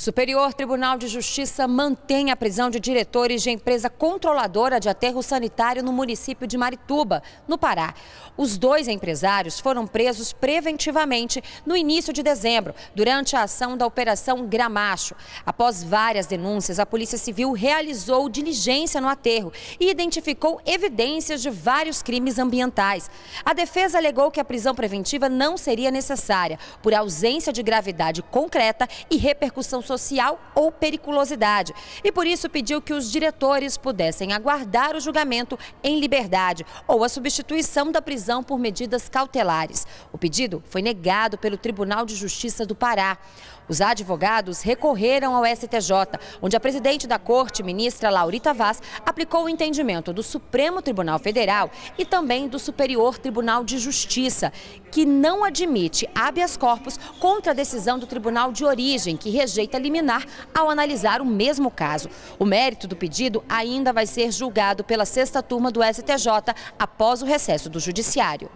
Superior Tribunal de Justiça mantém a prisão de diretores de empresa controladora de aterro sanitário no município de Marituba, no Pará. Os dois empresários foram presos preventivamente no início de dezembro, durante a ação da Operação Gramacho. Após várias denúncias, a Polícia Civil realizou diligência no aterro e identificou evidências de vários crimes ambientais. A defesa alegou que a prisão preventiva não seria necessária por ausência de gravidade concreta e repercussão social ou periculosidade e por isso pediu que os diretores pudessem aguardar o julgamento em liberdade ou a substituição da prisão por medidas cautelares. O pedido foi negado pelo Tribunal de Justiça do Pará. Os advogados recorreram ao STJ, onde a presidente da corte, ministra Laurita Vaz, aplicou o entendimento do Supremo Tribunal Federal e também do Superior Tribunal de Justiça, que não admite habeas corpus contra a decisão do tribunal de origem, que rejeita liminar ao analisar o mesmo caso. O mérito do pedido ainda vai ser julgado pela sexta turma do STJ após o recesso do Judiciário.